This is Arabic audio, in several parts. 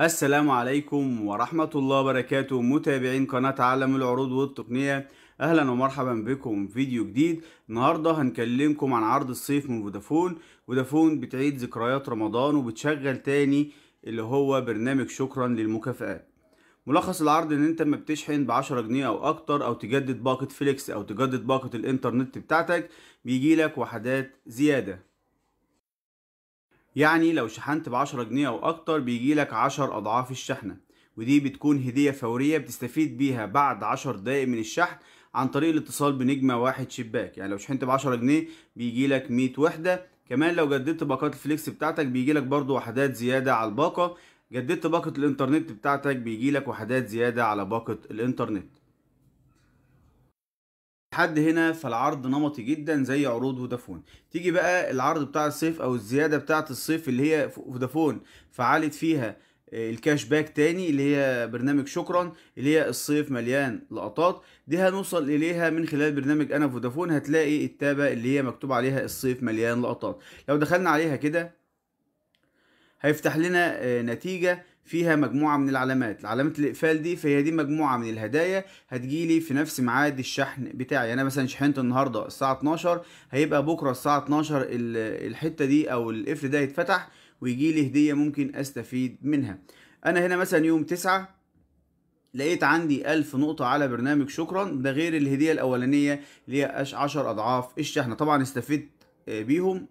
السلام عليكم ورحمة الله وبركاته متابعين قناة عالم العروض والتقنية أهلا ومرحبا بكم في فيديو جديد النهاردة هنكلمكم عن عرض الصيف من فودافون فودافون بتعيد ذكريات رمضان وبتشغل تاني اللي هو برنامج شكرا للمكافآت ملخص العرض ان انت لما بتشحن ب 10 جنيه او اكتر او تجدد باقه فليكس او تجدد باقه الانترنت بتاعتك بيجيلك وحدات زياده يعني لو شحنت 10 جنيه أو أكتر بيجيلك 10 أضعاف الشحنة ودي بتكون هدية فورية بتستفيد بيها بعد 10 دقايق من الشحن عن طريق الاتصال بنجمة واحد شباك يعني لو شحنت 10 جنيه بيجيلك 100 وحدة كمان لو جددت باقات الفليكس بتاعتك بيجيلك برضو وحدات زيادة على الباقة جددت باقة الانترنت بتاعتك بيجيلك وحدات زيادة على باقة الانترنت لحد هنا فالعرض نمطي جدا زي عروض فودافون تيجي بقى العرض بتاع الصيف او الزياده بتاعه الصيف اللي هي فودافون فعلت فيها آه، الكاش باك تاني اللي هي برنامج شكرا اللي هي الصيف مليان لقطات دي هنوصل اليها من خلال برنامج انا فودافون هتلاقي التابة اللي هي مكتوب عليها الصيف مليان لقطات لو دخلنا عليها كده هيفتح لنا آه، نتيجة فيها مجموعة من العلامات علامة الإقفال دي فهي دي مجموعة من الهدايا هتجيلي في نفس ميعاد الشحن بتاعي يعني أنا مثلا شحنت النهاردة الساعة 12 هيبقى بكرة الساعة 12 الحتة دي أو القفل ده يتفتح ويجيلي هدية ممكن أستفيد منها أنا هنا مثلا يوم 9 لقيت عندي ألف نقطة على برنامج شكرا ده غير الهدية الأولانية اللي هي عشر أضعاف الشحنة طبعا استفدت آه، بيهم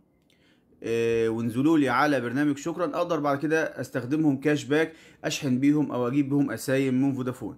آه، ونزلوا لي على برنامج شكرا اقدر بعد كده استخدمهم كاش باك اشحن بيهم او اجيب بيهم اسايم من فودافون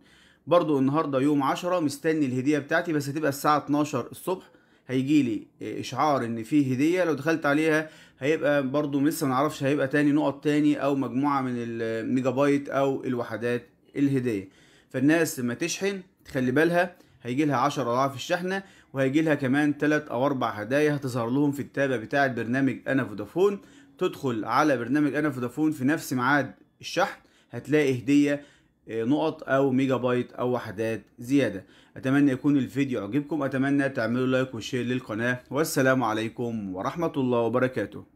برضو النهارده يوم 10 مستني الهديه بتاعتي بس هتبقى الساعه 12 الصبح هيجي لي اشعار ان في هديه لو دخلت عليها هيبقى برضو لسه ما نعرفش هيبقى تاني نقط تاني او مجموعه من الميجا بايت او الوحدات الهديه فالناس لما تشحن تخلي بالها هيجي لها 10 اضعاف الشحنه وهيجي لها كمان 3 او 4 هدايا هتظهر لهم في التابه بتاعه برنامج انا فودافون تدخل على برنامج انا فودافون في نفس ميعاد الشحن هتلاقي هديه آه، نقط او ميجا بايت او وحدات زياده اتمنى يكون الفيديو عجبكم اتمنى تعملوا لايك وشير للقناه والسلام عليكم ورحمه الله وبركاته